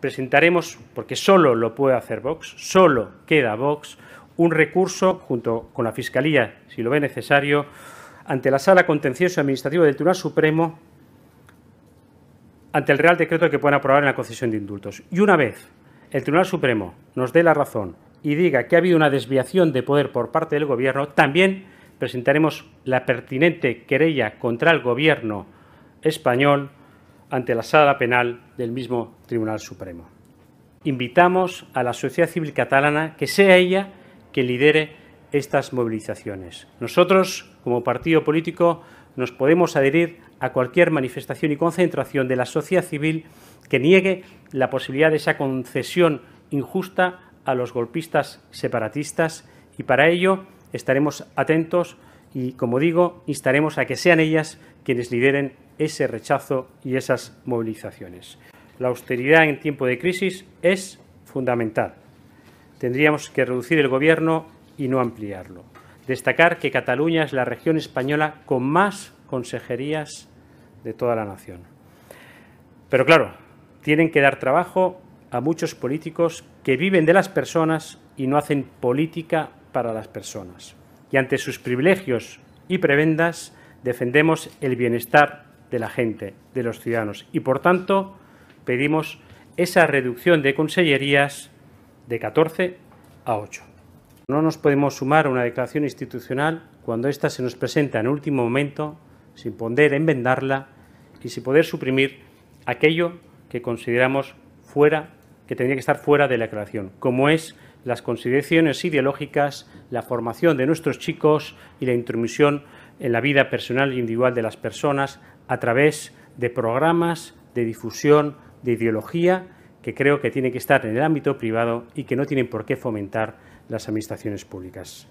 presentaremos, porque solo lo puede hacer Vox, solo queda Vox, un recurso junto con la Fiscalía, si lo ve necesario, ante la Sala Contencioso Administrativa del Tribunal Supremo, ante el Real Decreto que puedan aprobar en la concesión de indultos. Y una vez el Tribunal Supremo nos dé la razón y diga que ha habido una desviación de poder por parte del Gobierno, también presentaremos la pertinente querella contra el Gobierno español ante la sala penal del mismo Tribunal Supremo. Invitamos a la sociedad civil catalana que sea ella quien lidere estas movilizaciones. Nosotros, como partido político, nos podemos adherir a cualquier manifestación y concentración de la sociedad civil que niegue la posibilidad de esa concesión injusta a los golpistas separatistas y para ello estaremos atentos y, como digo, instaremos a que sean ellas quienes lideren ese rechazo y esas movilizaciones. La austeridad en tiempo de crisis es fundamental. Tendríamos que reducir el gobierno y no ampliarlo. Destacar que Cataluña es la región española con más consejerías de toda la nación. Pero claro, tienen que dar trabajo a muchos políticos que viven de las personas y no hacen política para las personas. Y ante sus privilegios y prebendas defendemos el bienestar de la gente, de los ciudadanos. Y por tanto, pedimos esa reducción de consellerías de 14 a 8. No nos podemos sumar a una declaración institucional cuando ésta se nos presenta en último momento, sin poder enmendarla y sin poder suprimir aquello que consideramos fuera, que tendría que estar fuera de la declaración, como es las consideraciones ideológicas, la formación de nuestros chicos y la intromisión en la vida personal e individual de las personas a través de programas de difusión de ideología que creo que tienen que estar en el ámbito privado y que no tienen por qué fomentar las administraciones públicas.